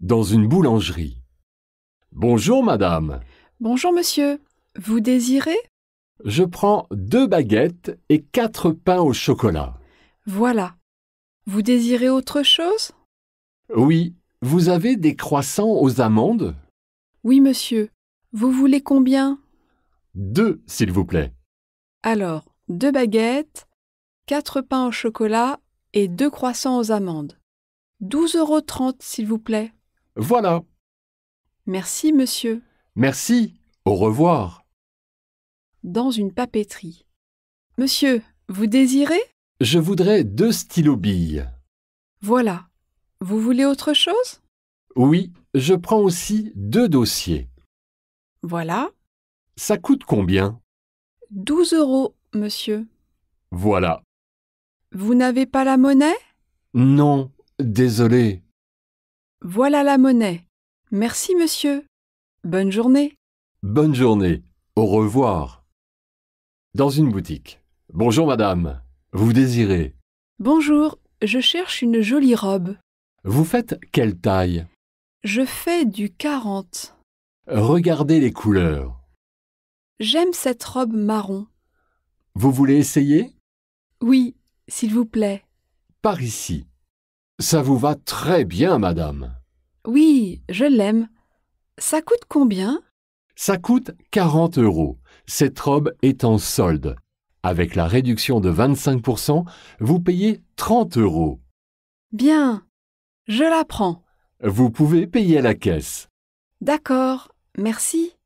dans une boulangerie. Bonjour, madame. Bonjour, monsieur. Vous désirez Je prends deux baguettes et quatre pains au chocolat. Voilà. Vous désirez autre chose Oui. Vous avez des croissants aux amandes Oui, monsieur. Vous voulez combien Deux, s'il vous plaît. Alors, deux baguettes, quatre pains au chocolat et deux croissants aux amandes. 12,30 euros, s'il vous plaît. Voilà. Merci, monsieur. Merci. Au revoir. Dans une papeterie. Monsieur, vous désirez Je voudrais deux stylos billes. Voilà. Vous voulez autre chose Oui, je prends aussi deux dossiers. Voilà. Ça coûte combien Douze euros, monsieur. Voilà. Vous n'avez pas la monnaie Non, désolé. Voilà la monnaie. Merci, monsieur. Bonne journée. Bonne journée. Au revoir. Dans une boutique. Bonjour, madame. Vous désirez Bonjour, je cherche une jolie robe. Vous faites quelle taille Je fais du 40. Regardez les couleurs. J'aime cette robe marron. Vous voulez essayer Oui, s'il vous plaît. Par ici. Ça vous va très bien, madame. Oui, je l'aime. Ça coûte combien Ça coûte 40 euros. Cette robe est en solde. Avec la réduction de 25%, vous payez 30 euros. Bien, je la prends. Vous pouvez payer à la caisse. D'accord, merci.